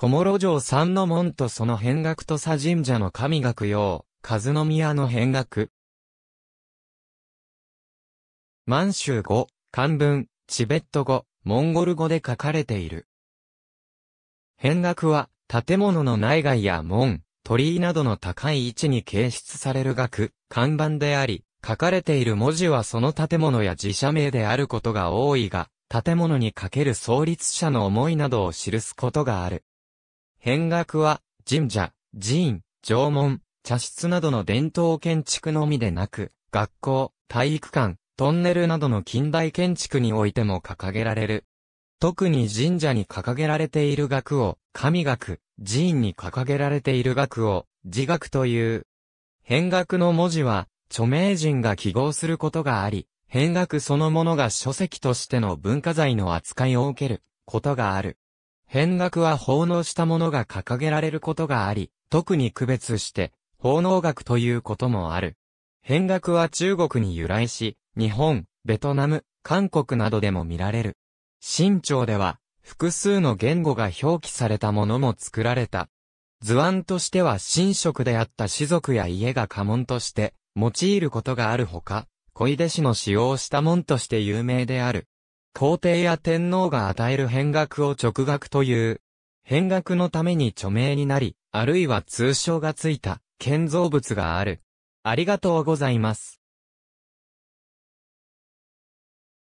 小諸城三の門とその変額と佐神社の神学用、和宮の変額。満州語、漢文、チベット語、モンゴル語で書かれている。変額は、建物の内外や門、鳥居などの高い位置に掲出される額、看板であり、書かれている文字はその建物や自社名であることが多いが、建物にかける創立者の思いなどを記すことがある。変額は、神社、寺院、縄文、茶室などの伝統建築のみでなく、学校、体育館、トンネルなどの近代建築においても掲げられる。特に神社に掲げられている額を、神学、寺院に掲げられている額を、自学という。変額の文字は、著名人が記号することがあり、変額そのものが書籍としての文化財の扱いを受けることがある。変額は奉納したものが掲げられることがあり、特に区別して、奉納額ということもある。変額は中国に由来し、日本、ベトナム、韓国などでも見られる。清朝では、複数の言語が表記されたものも作られた。図案としては神職であった士族や家が家紋として用いることがあるほか、小出氏の使用した門として有名である。皇帝や天皇が与える変額を直額という、変額のために著名になり、あるいは通称がついた、建造物がある。ありがとうございます。